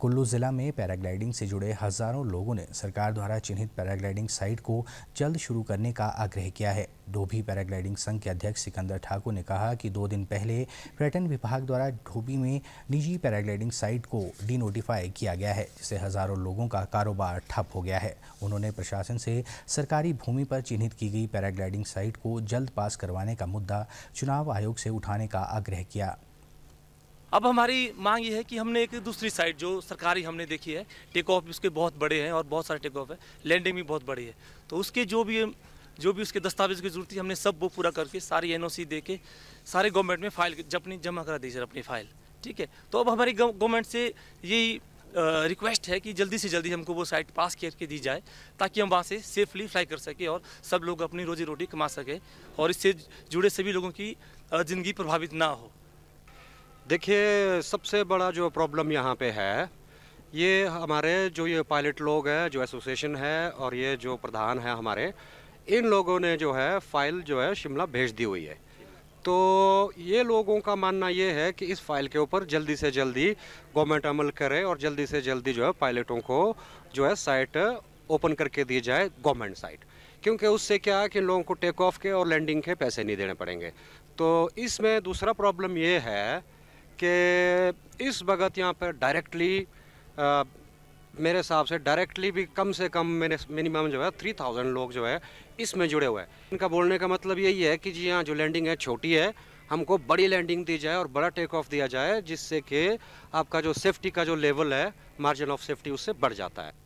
कुल्लू ज़िला में पैराग्लाइडिंग से जुड़े हज़ारों लोगों ने सरकार द्वारा चिन्हित पैराग्लाइडिंग साइट को जल्द शुरू करने का आग्रह किया है डोभी पैराग्लाइडिंग संघ के अध्यक्ष सिकंदर ठाकुर ने कहा कि दो दिन पहले पर्यटन विभाग द्वारा डोभी में निजी पैराग्लाइडिंग साइट को डीनोटिफाई किया गया है जिससे हज़ारों लोगों का कारोबार ठप हो गया है उन्होंने प्रशासन से सरकारी भूमि पर चिन्हित की गई पैराग्लाइडिंग साइट को जल्द पास करवाने का मुद्दा चुनाव आयोग से उठाने का आग्रह किया अब हमारी मांग ये है कि हमने एक दूसरी साइड जो सरकारी हमने देखी है टेक ऑफ उसके बहुत बड़े हैं और बहुत सारे टेक ऑफ है लैंडिंग भी बहुत बड़ी है तो उसके जो भी जो भी उसके दस्तावेज की जरूरत थी हमने सब वो पूरा करके सारी एनओसी दे के सारे गवर्नमेंट में फाइल अपनी जमा करा दी सर अपनी फाइल ठीक है तो अब हमारी गवर्नमेंट से यही रिक्वेस्ट है कि जल्दी से जल्दी हमको वो साइट पास करके दी जाए ताकि हम वहाँ से सेफली फ्लाई कर सकें और सब लोग अपनी रोजी रोटी कमा सकें और इससे जुड़े सभी लोगों की ज़िंदगी प्रभावित ना हो देखिए सबसे बड़ा जो प्रॉब्लम यहाँ पे है ये हमारे जो ये पायलट लोग हैं जो एसोसिएशन है और ये जो प्रधान है हमारे इन लोगों ने जो है फाइल जो है शिमला भेज दी हुई है तो ये लोगों का मानना ये है कि इस फाइल के ऊपर जल्दी से जल्दी गवर्नमेंट अमल करे और जल्दी से जल्दी जो है पायलटों को जो है साइट ओपन करके दी जाए गवर्नमेंट साइट क्योंकि उससे क्या है कि इन लोगों को टेक ऑफ के और लैंडिंग के पैसे नहीं देने पड़ेंगे तो इसमें दूसरा प्रॉब्लम ये है कि इस वक्त यहाँ पर डायरेक्टली मेरे हिसाब से डायरेक्टली भी कम से कम मेरे मिनिमम जो है थ्री थाउजेंड लोग जो है इसमें जुड़े हुए हैं इनका बोलने का मतलब यही है कि जी यहाँ जो लैंडिंग है छोटी है हमको बड़ी लैंडिंग दी जाए और बड़ा टेक ऑफ दिया जाए जिससे कि आपका जो सेफ्टी का जो लेवल है मार्जिन ऑफ सेफ्टी उससे बढ़ जाता है